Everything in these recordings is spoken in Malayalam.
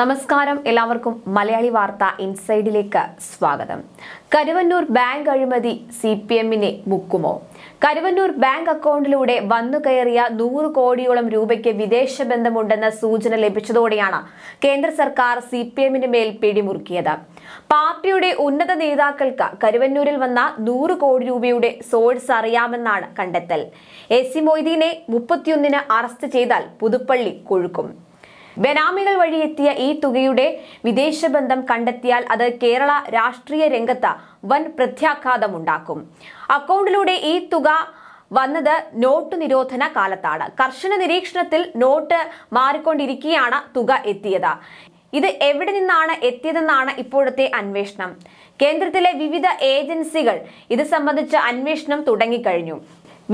നമസ്കാരം എല്ലാവർക്കും മലയാളി വാർത്ത ഇൻസൈഡിലേക്ക് സ്വാഗതം കരുവന്നൂർ ബാങ്ക് അഴിമതി സി പി എമ്മിനെ മുക്കുമോ കരുവന്നൂർ ബാങ്ക് അക്കൗണ്ടിലൂടെ വന്നു കയറിയ നൂറ് കോടിയോളം രൂപയ്ക്ക് വിദേശ ബന്ധമുണ്ടെന്ന സൂചന ലഭിച്ചതോടെയാണ് കേന്ദ്ര സർക്കാർ സി പി എമ്മിന് മേൽ പിടിമുറുക്കിയത് പാർട്ടിയുടെ ഉന്നത നേതാക്കൾക്ക് കരുവന്നൂരിൽ വന്ന നൂറ് കോടി രൂപയുടെ സോഴ്സ് അറിയാമെന്നാണ് കണ്ടെത്തൽ എസ് സി മൊയ്തീനെ മുപ്പത്തിയൊന്നിന് അറസ്റ്റ് ചെയ്താൽ പുതുപ്പള്ളി കൊഴുക്കും ബനാമികൾ വഴി എത്തിയ ഈ തുകയുടെ വിദേശ ബന്ധം കണ്ടെത്തിയാൽ അത് കേരള രാഷ്ട്രീയ രംഗത്ത് വൻ പ്രത്യാഘാതമുണ്ടാക്കും അക്കൗണ്ടിലൂടെ ഈ തുക വന്നത് നോട്ട് നിരോധന കാലത്താണ് കർശന നിരീക്ഷണത്തിൽ നോട്ട് മാറിക്കൊണ്ടിരിക്കുകയാണ് തുക എത്തിയത് ഇത് എവിടെ നിന്നാണ് എത്തിയതെന്നാണ് ഇപ്പോഴത്തെ അന്വേഷണം കേന്ദ്രത്തിലെ വിവിധ ഏജൻസികൾ ഇത് സംബന്ധിച്ച അന്വേഷണം തുടങ്ങിക്കഴിഞ്ഞു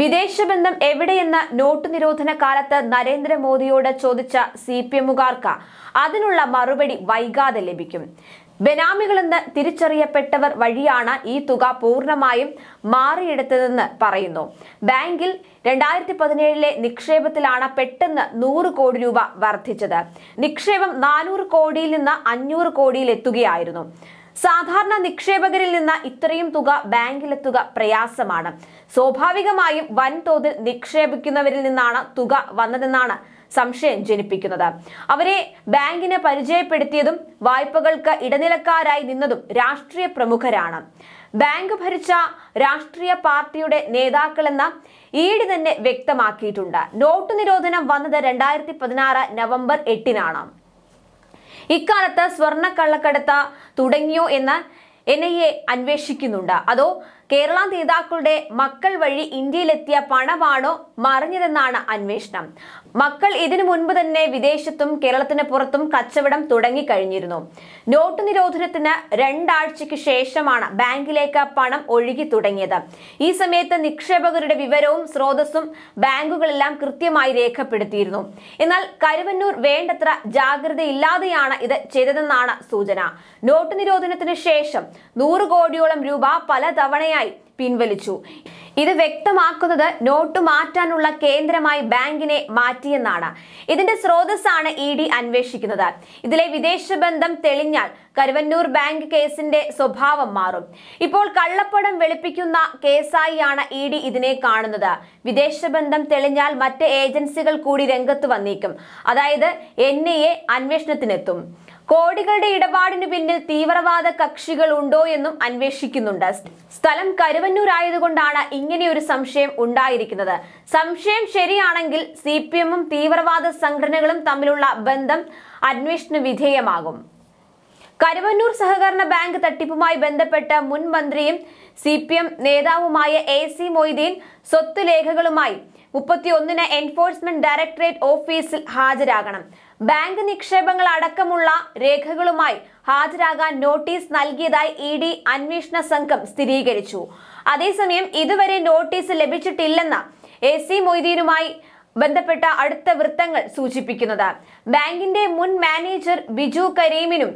വിദേശ ബന്ധം എവിടെയെന്ന നോട്ട് നിരോധന കാലത്ത് നരേന്ദ്രമോദിയോട് ചോദിച്ച സി പി എമ്മുകാർക്ക് അതിനുള്ള മറുപടി വൈകാതെ ലഭിക്കും ബനാമികളെന്ന് തിരിച്ചറിയപ്പെട്ടവർ വഴിയാണ് ഈ തുക പൂർണ്ണമായും മാറിയെടുത്തതെന്ന് പറയുന്നു ബാങ്കിൽ രണ്ടായിരത്തി പതിനേഴിലെ നിക്ഷേപത്തിലാണ് പെട്ടെന്ന് നൂറ് കോടി രൂപ വർദ്ധിച്ചത് നിക്ഷേപം നാനൂറ് കോടിയിൽ നിന്ന് അഞ്ഞൂറ് കോടിയിൽ എത്തുകയായിരുന്നു സാധാരണ നിക്ഷേപകരിൽ നിന്ന് ഇത്രയും തുക ബാങ്കിലെത്തുക പ്രയാസമാണ് സ്വാഭാവികമായും വൻതോതിൽ നിക്ഷേപിക്കുന്നവരിൽ നിന്നാണ് തുക വന്നതെന്നാണ് സംശയം ജനിപ്പിക്കുന്നത് അവരെ ബാങ്കിനെ പരിചയപ്പെടുത്തിയതും വായ്പകൾക്ക് ഇടനിലക്കാരായി നിന്നതും രാഷ്ട്രീയ പ്രമുഖരാണ് ബാങ്ക് ഭരിച്ച രാഷ്ട്രീയ പാർട്ടിയുടെ നേതാക്കളെന്ന ഈടി തന്നെ വ്യക്തമാക്കിയിട്ടുണ്ട് നോട്ട് നിരോധനം വന്നത് രണ്ടായിരത്തി പതിനാറ് നവംബർ എട്ടിനാണ് ഇക്കാലത്ത് കള്ളക്കടത്ത് തുടങ്ങിയോ എന്ന് എൻ ഐ എ അന്വേഷിക്കുന്നുണ്ട് അതോ കേരള നേതാക്കളുടെ മക്കൾ വഴി ഇന്ത്യയിലെത്തിയ പണമാണോ മറിഞ്ഞതെന്നാണ് അന്വേഷണം മക്കൾ ഇതിനു മുൻപ് തന്നെ വിദേശത്തും കേരളത്തിന് പുറത്തും കച്ചവടം തുടങ്ങിക്കഴിഞ്ഞിരുന്നു നോട്ട് നിരോധനത്തിന് രണ്ടാഴ്ചയ്ക്ക് ശേഷമാണ് ബാങ്കിലേക്ക് പണം ഒഴുകി തുടങ്ങിയത് ഈ സമയത്ത് നിക്ഷേപകരുടെ വിവരവും സ്രോതസ്സും ബാങ്കുകളെല്ലാം കൃത്യമായി രേഖപ്പെടുത്തിയിരുന്നു എന്നാൽ കരുവന്നൂർ വേണ്ടത്ര ജാഗ്രതയില്ലാതെയാണ് ഇത് ചെയ്തതെന്നാണ് സൂചന നോട്ട് നിരോധനത്തിന് ശേഷം നൂറ് കോടിയോളം രൂപ പല തവണയായി പിൻവലിച്ചു ഇത് വ്യക്തമാക്കുന്നത് നോട്ട് മാറ്റാനുള്ള കേന്ദ്രമായി ബാങ്കിനെ മാറ്റിയെന്നാണ് ഇതിന്റെ സ്രോതസ്സാണ് ഇ ഡി അന്വേഷിക്കുന്നത് ഇതിലെ വിദേശ ബന്ധം തെളിഞ്ഞാൽ കരുവന്നൂർ ബാങ്ക് കേസിന്റെ സ്വഭാവം മാറും ഇപ്പോൾ കള്ളപ്പണം വെളുപ്പിക്കുന്ന കേസായിയാണ് ഇ ഡി ഇതിനെ കാണുന്നത് വിദേശ ബന്ധം തെളിഞ്ഞാൽ മറ്റ് ഏജൻസികൾ കൂടി രംഗത്ത് വന്നേക്കും അതായത് എൻ ഐ എ അന്വേഷണത്തിനെത്തും കോടികളുടെ ഇടപാടിന് പിന്നിൽ തീവ്രവാദ കക്ഷികൾ ഉണ്ടോ എന്നും അന്വേഷിക്കുന്നുണ്ട് സ്ഥലം കരുവന്നൂർ ആയതുകൊണ്ടാണ് ഇങ്ങനെ ഒരു സംശയം ഉണ്ടായിരിക്കുന്നത് സംശയം ശരിയാണെങ്കിൽ സി പി എമ്മും തീവ്രവാദ സംഘടനകളും തമ്മിലുള്ള ബന്ധം അന്വേഷണ വിധേയമാകും കരുവന്നൂർ സഹകരണ ബാങ്ക് തട്ടിപ്പുമായി ബന്ധപ്പെട്ട് മുൻ മന്ത്രിയും സി പി എം നേതാവുമായ എ സി മൊയ്തീൻ സ്വത്തുലേഖകളുമായി മുപ്പത്തിയൊന്നിന് എൻഫോഴ്സ്മെന്റ് ഡയറക്ടറേറ്റ് ഓഫീസിൽ ഹാജരാകണം ബാങ്ക് നിക്ഷേപങ്ങൾ അടക്കമുള്ള രേഖകളുമായി ഹാജരാകാൻ നോട്ടീസ് നൽകിയതായി ഇ ഡി അന്വേഷണ സംഘം സ്ഥിരീകരിച്ചു അതേസമയം ഇതുവരെ നോട്ടീസ് ലഭിച്ചിട്ടില്ലെന്ന എ സി മൊയ്തീനുമായി ബന്ധപ്പെട്ട അടുത്ത വൃത്തങ്ങൾ സൂചിപ്പിക്കുന്നത് ബാങ്കിന്റെ മുൻ മാനേജർ ബിജു കരീമിനും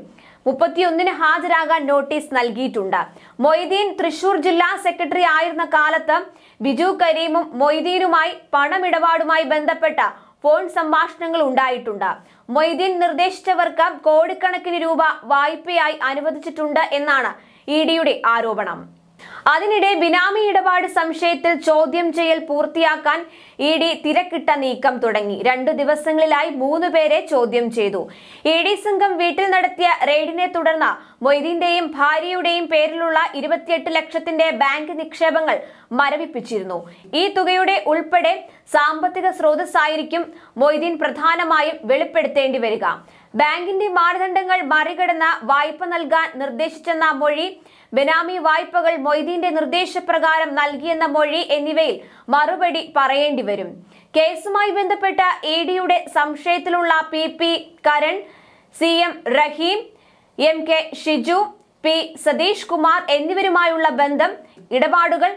മുപ്പത്തിയൊന്നിന് ഹാജരാകാൻ നോട്ടീസ് നൽകിയിട്ടുണ്ട് മൊയ്തീൻ തൃശൂർ ജില്ലാ സെക്രട്ടറി ആയിരുന്ന കാലത്ത് ബിജു കരീമും മൊയ്തീനുമായി പണമിടപാടുമായി ബന്ധപ്പെട്ട ഫോൺ സംഭാഷണങ്ങൾ ഉണ്ടായിട്ടുണ്ട് മൊയ്തീൻ നിർദ്ദേശിച്ചവർക്ക് കോടിക്കണക്കിന് രൂപ വായ്പയായി അനുവദിച്ചിട്ടുണ്ട് എന്നാണ് ഇ ആരോപണം അതിനിടെ ബിനാമി ഇടപാട് സംശയത്തിൽ ചോദ്യം ചെയ്യൽ പൂർത്തിയാക്കാൻ ഇ ഡി തിരക്കിട്ട നീക്കം തുടങ്ങി രണ്ടു ദിവസങ്ങളിലായി മൂന്ന് പേരെ ചോദ്യം ചെയ്തു ഇ ഡി സംഘം വീട്ടിൽ നടത്തിയ റെയ്ഡിനെ തുടർന്ന് മൊയ്തീന്റെയും ഭാര്യയുടെയും പേരിലുള്ള ഇരുപത്തിയെട്ട് ലക്ഷത്തിന്റെ ബാങ്ക് നിക്ഷേപങ്ങൾ മരവിപ്പിച്ചിരുന്നു ഈ തുകയുടെ ഉൾപ്പെടെ സാമ്പത്തിക സ്രോതസ്സായിരിക്കും മൊയ്തീൻ പ്രധാനമായും വെളിപ്പെടുത്തേണ്ടി വരിക ബാങ്കിന്റെ മാനദണ്ഡങ്ങൾ മറികടന്ന് വായ്പ നൽകാൻ നിർദ്ദേശിച്ചെന്ന മൊഴി ബെനാമി വായ്പകൾ മൊയ്തീന്റെ നിർദ്ദേശപ്രകാരം നൽകിയെന്ന മൊഴി എന്നിവയിൽ മറുപടി പറയേണ്ടി വരും കേസുമായി ബന്ധപ്പെട്ട ഇ ഡിയുടെ സംശയത്തിലുള്ള P P Karan C M Raheem M K Shiju P Satheesh Kumar എന്നിവരുമായുള്ള ബന്ധം ഇടപാടുകൾ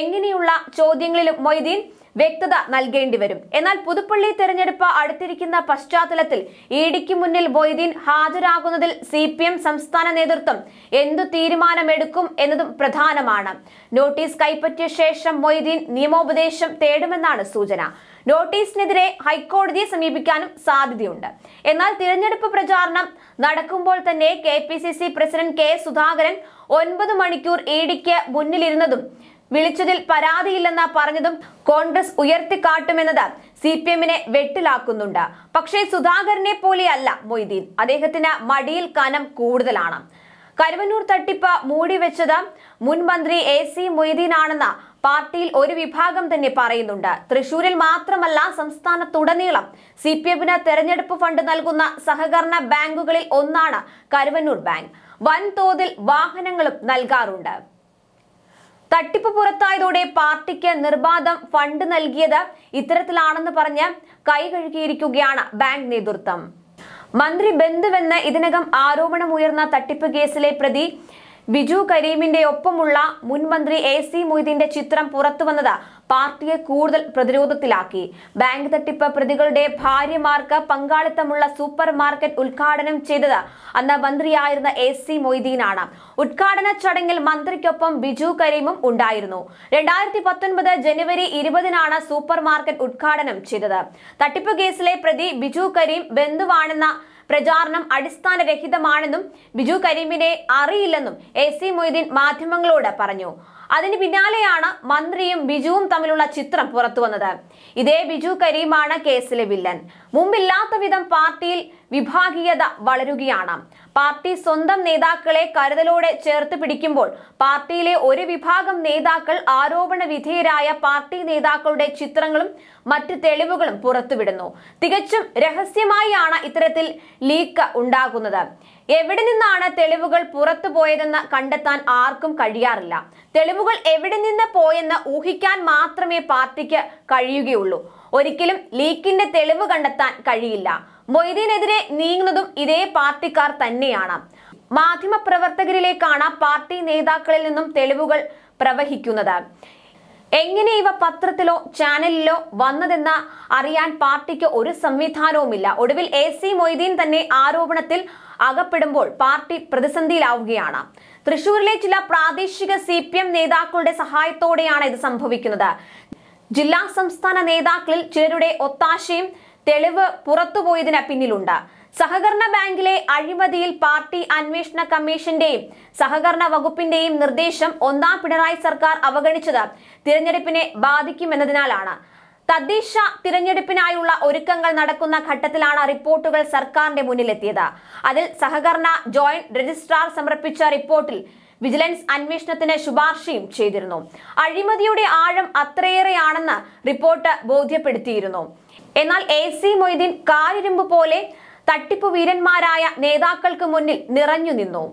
എങ്ങനെയുള്ള ചോദ്യങ്ങളിലും മൊയ്തീൻ വ്യക്തത നൽകേണ്ടി വരും എന്നാൽ പുതുപ്പള്ളി തെരഞ്ഞെടുപ്പ് അടുത്തിരിക്കുന്ന പശ്ചാത്തലത്തിൽ ഇ ഡിക്ക് മുന്നിൽ മൊയ്തീൻ ഹാജരാകുന്നതിൽ സി പി എം സംസ്ഥാന നേതൃത്വം എന്തു തീരുമാനമെടുക്കും എന്നതും പ്രധാനമാണ് നോട്ടീസ് കൈപ്പറ്റിയ ശേഷം മൊയ്തീൻ നിയമോപദേശം തേടുമെന്നാണ് സൂചന നോട്ടീസിനെതിരെ ഹൈക്കോടതിയെ സമീപിക്കാനും സാധ്യതയുണ്ട് എന്നാൽ തിരഞ്ഞെടുപ്പ് പ്രചാരണം നടക്കുമ്പോൾ തന്നെ കെ പ്രസിഡന്റ് കെ സുധാകരൻ ഒൻപത് മണിക്കൂർ ഇ ഡിക്ക് മുന്നിലിരുന്നതും വിളിച്ചതിൽ പരാതിയില്ലെന്ന പറഞ്ഞതും കോൺഗ്രസ് ഉയർത്തിക്കാട്ടുമെന്നത് സി പി എമ്മിനെ വെട്ടിലാക്കുന്നുണ്ട് പക്ഷേ സുധാകരനെ പോലെയല്ല മൊയ്തീൻ അദ്ദേഹത്തിന് മടിയിൽ കനം കൂടുതലാണ് കരുവന്നൂർ തട്ടിപ്പ് മൂടിവെച്ചത് മുൻ മുൻമന്ത്രി എ സി മൊയ്തീനാണെന്ന് പാർട്ടിയിൽ ഒരു വിഭാഗം തന്നെ പറയുന്നുണ്ട് തൃശൂരിൽ മാത്രമല്ല സംസ്ഥാനത്തുടനീളം സി പി എമ്മിന് തെരഞ്ഞെടുപ്പ് ഫണ്ട് നൽകുന്ന സഹകരണ ബാങ്കുകളിൽ ഒന്നാണ് കരുവന്നൂർ ബാങ്ക് വൻതോതിൽ വാഹനങ്ങളും നൽകാറുണ്ട് തട്ടിപ്പ് പുറത്തായതോടെ പാർട്ടിക്ക് നിർബാധം ഫണ്ട് നൽകിയത് ഇത്തരത്തിലാണെന്ന് പറഞ്ഞ് കൈകഴുകിയിരിക്കുകയാണ് ബാങ്ക് നേതൃത്വം മന്ത്രി ബന്ധുവെന്ന് ഇതിനകം ആരോപണമുയർന്ന തട്ടിപ്പ് കേസിലെ പ്രതി ബിജു കരീമിന്റെ ഒപ്പമുള്ള മുൻമന്ത്രി എ സി മൊയ്തീന്റെ ചിത്രം പുറത്തുവന്നത് പാർട്ടിയെ കൂടുതൽ പ്രതിരോധത്തിലാക്കി ബാങ്ക് തട്ടിപ്പ് പ്രതികളുടെ ഭാര്യമാർക്ക് പങ്കാളിത്തമുള്ള സൂപ്പർ മാർക്കറ്റ് ഉദ്ഘാടനം ചെയ്തത് അന്ന് മന്ത്രിയായിരുന്ന എ സി മൊയ്തീനാണ് ഉദ്ഘാടന ചടങ്ങിൽ മന്ത്രിക്കൊപ്പം ബിജു കരീമും ഉണ്ടായിരുന്നു രണ്ടായിരത്തി പത്തൊൻപത് ജനുവരി ഇരുപതിനാണ് സൂപ്പർ മാർക്കറ്റ് ഉദ്ഘാടനം ചെയ്തത് തട്ടിപ്പ് കേസിലെ പ്രതി ബിജു കരീം ബന്ധുവാണെന്ന പ്രചാരണം അടിസ്ഥാനരഹിതമാണെന്നും ബിജു കരീമിനെ അറിയില്ലെന്നും എ സി മൊയ്തീൻ മാധ്യമങ്ങളോട് പറഞ്ഞു അതിന് പിന്നാലെയാണ് മന്ത്രിയും ബിജുവും തമ്മിലുള്ള ചിത്രം പുറത്തുവന്നത് ഇതേ ബിജു കരീമാണ് കേസിലെ വില്ലൻ മുമ്പില്ലാത്ത വിധം പാർട്ടിയിൽ വിഭാഗീയത വളരുകയാണ് പാർട്ടി സ്വന്തം നേതാക്കളെ കരുതലോടെ ചേർത്ത് പിടിക്കുമ്പോൾ പാർട്ടിയിലെ ഒരു വിഭാഗം നേതാക്കൾ ആരോപണ വിധേയരായ പാർട്ടി നേതാക്കളുടെ ചിത്രങ്ങളും മറ്റ് തെളിവുകളും പുറത്തുവിടുന്നു തികച്ചും രഹസ്യമായാണ് ഇത്തരത്തിൽ ലീക്ക് ഉണ്ടാകുന്നത് എവിടെ നിന്നാണ് തെളിവുകൾ പുറത്തു പോയതെന്ന് കണ്ടെത്താൻ ആർക്കും കഴിയാറില്ല തെളിവുകൾ എവിടെ നിന്ന് പോയെന്ന് ഊഹിക്കാൻ മാത്രമേ പാർട്ടിക്ക് കഴിയുകയുള്ളൂ ഒരിക്കലും ലീക്കിന്റെ തെളിവ് കണ്ടെത്താൻ കഴിയില്ല മൊയ്തീനെതിരെ നീങ്ങുന്നതും ഇതേ പാർട്ടിക്കാർ തന്നെയാണ് മാധ്യമ പ്രവർത്തകരിലേക്കാണ് പാർട്ടി നേതാക്കളിൽ നിന്നും തെളിവുകൾ പ്രവഹിക്കുന്നത് എങ്ങനെ ഇവ പത്രത്തിലോ ചാനലിലോ വന്നതെന്ന് അറിയാൻ പാർട്ടിക്ക് ഒരു സംവിധാനവുമില്ല ഒടുവിൽ എ സി മൊയ്തീൻ തന്നെ ആരോപണത്തിൽ അകപ്പെടുമ്പോൾ പാർട്ടി പ്രതിസന്ധിയിലാവുകയാണ് തൃശൂരിലെ ചില പ്രാദേശിക സി പി എം നേതാക്കളുടെ സഹായത്തോടെയാണ് ഇത് സംഭവിക്കുന്നത് ജില്ലാ സംസ്ഥാന നേതാക്കളിൽ ചിലരുടെ ഒത്താശയും തെളിവ് പുറത്തുപോയതിന് പിന്നിലുണ്ട് സഹകരണ ബാങ്കിലെ അഴിമതിയിൽ പാർട്ടി അന്വേഷണ കമ്മീഷന്റെയും സഹകരണ വകുപ്പിന്റെയും നിർദ്ദേശം ഒന്നാം പിണറായി സർക്കാർ അവഗണിച്ചത് തിരഞ്ഞെടുപ്പിനെ ബാധിക്കുമെന്നതിനാലാണ് തദ്ദേശ തിരഞ്ഞെടുപ്പിനായുള്ള ഒരുക്കങ്ങൾ നടക്കുന്ന ഘട്ടത്തിലാണ് റിപ്പോർട്ടുകൾ സർക്കാരിന്റെ മുന്നിലെത്തിയത് അതിൽ സഹകരണ ജോയിന്റ് രജിസ്ട്രാർ സമർപ്പിച്ച റിപ്പോർട്ടിൽ വിജിലൻസ് അന്വേഷണത്തിന് ശുപാർശയും ചെയ്തിരുന്നു അഴിമതിയുടെ ആഴം അത്രയേറെയാണെന്ന് റിപ്പോർട്ട് ബോധ്യപ്പെടുത്തിയിരുന്നു എന്നാൽ എ സി മൊയ്തീൻ കാലിരുമ്പ് പോലെ തട്ടിപ്പ് വീരന്മാരായ നേതാക്കൾക്ക് മുന്നിൽ നിറഞ്ഞു നിന്നു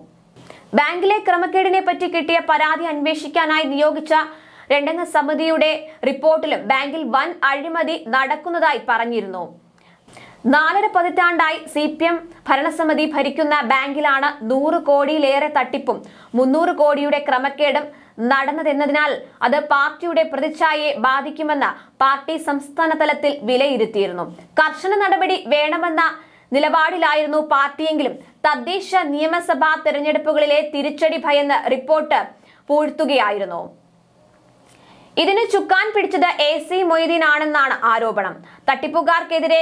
ബാങ്കിലെ ക്രമക്കേടിനെ പറ്റി കിട്ടിയ പരാതി അന്വേഷിക്കാനായി നിയോഗിച്ച രണ്ടംഗ സമിതിയുടെ റിപ്പോർട്ടിലും ബാങ്കിൽ വൻ അഴിമതി നടക്കുന്നതായി പറഞ്ഞിരുന്നു നാലര പതിറ്റാണ്ടായി സി പി എം ഭരണസമിതി ഭരിക്കുന്ന ബാങ്കിലാണ് നൂറ് കോടിയിലേറെ തട്ടിപ്പും മുന്നൂറ് കോടിയുടെ ക്രമക്കേടും നടന്നതെന്നതിനാൽ അത് പാർട്ടിയുടെ പ്രതിച്ഛായയെ ബാധിക്കുമെന്ന് പാർട്ടി സംസ്ഥാന തലത്തിൽ വിലയിരുത്തിയിരുന്നു കർശന നടപടി വേണമെന്ന നിലപാടിലായിരുന്നു പാർട്ടിയെങ്കിലും തദ്ദേശ നിയമസഭാ തെരഞ്ഞെടുപ്പുകളിലെ തിരിച്ചടി ഭയന്ന് റിപ്പോർട്ട് പൂഴ്ത്തുകയായിരുന്നു ഇതിന് ചുക്കാൻ പിടിച്ചത് എ സി മൊയ്തീൻ ആണെന്നാണ് ആരോപണം തട്ടിപ്പുകാർക്കെതിരെ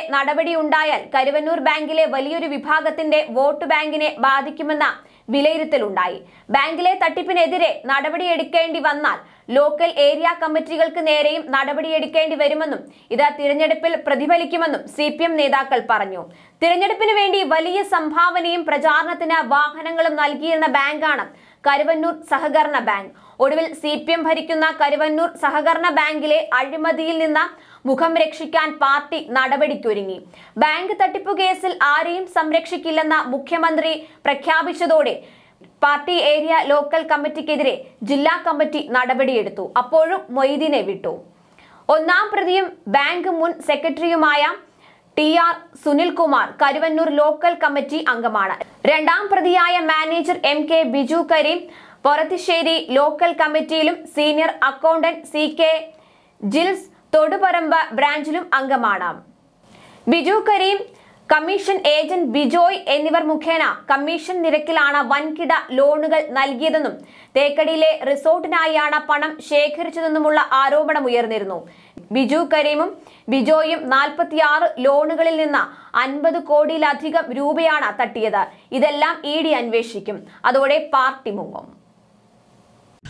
ഉണ്ടായാൽ കരുവന്നൂർ ബാങ്കിലെ വലിയൊരു വിഭാഗത്തിന്റെ വോട്ട് ബാങ്കിനെ ബാധിക്കുമെന്ന വിലയിരുത്തലുണ്ടായി ബാങ്കിലെ തട്ടിപ്പിനെതിരെ നടപടിയെടുക്കേണ്ടി വന്നാൽ ലോക്കൽ ഏരിയ കമ്മിറ്റികൾക്ക് നേരെയും നടപടിയെടുക്കേണ്ടി വരുമെന്നും ഇത് തിരഞ്ഞെടുപ്പിൽ പ്രതിഫലിക്കുമെന്നും സി പി എം നേതാക്കൾ പറഞ്ഞു തിരഞ്ഞെടുപ്പിന് വേണ്ടി വലിയ സംഭാവനയും പ്രചാരണത്തിന് വാഹനങ്ങളും നൽകിയിരുന്ന ബാങ്കാണ് കരുവന്നൂർ സഹകരണ ബാങ്ക് ഒടുവിൽ സി പി എം ഭരിക്കുന്ന കരുവന്നൂർ സഹകരണ ബാങ്കിലെ അഴിമതിയിൽ നിന്ന് മുഖം രക്ഷിക്കാൻ പാർട്ടി നടപടിക്കൊരുങ്ങി ബാങ്ക് തട്ടിപ്പു കേസിൽ ആരെയും സംരക്ഷിക്കില്ലെന്ന മുഖ്യമന്ത്രി പ്രഖ്യാപിച്ചതോടെ പാർട്ടി ഏരിയ ലോക്കൽ കമ്മിറ്റിക്കെതിരെ ജില്ലാ കമ്മിറ്റി നടപടിയെടുത്തു അപ്പോഴും മൊയ്തീനെ വിട്ടു ഒന്നാം പ്രതിയും ബാങ്ക് മുൻ സെക്രട്ടറിയുമായ T R Sunilkumar Karuvannur local committee അംഗമാണ് രണ്ടാം പ്രതിയായ manager M K Biju Kareem Porathissery local കമ്മിറ്റിയിലും senior accountant C K Jils Thodupuramba ബ്രാഞ്ചിലും അംഗമാണ് ബിജു കരീം കമ്മീഷൻ ഏജന്റ് ബിജോയ് എന്നിവർ മുഖേന കമ്മീഷൻ നിരക്കിലാണ് വൻകിട ലോണുകൾ നൽകിയതെന്നും തേക്കടിയിലെ റിസോർട്ടിനായാണ് പണം ശേഖരിച്ചതെന്നുമുള്ള ആരോപണം ഉയർന്നിരുന്നു ബിജു കരീമും ബിജോയും നാൽപ്പത്തിയാറ് ലോണുകളിൽ നിന്ന് അൻപത് കോടിയിലധികം രൂപയാണ് തട്ടിയത് ഇതെല്ലാം ഇ ഡി അന്വേഷിക്കും അതോടെ പാർട്ടി മുങ്ങും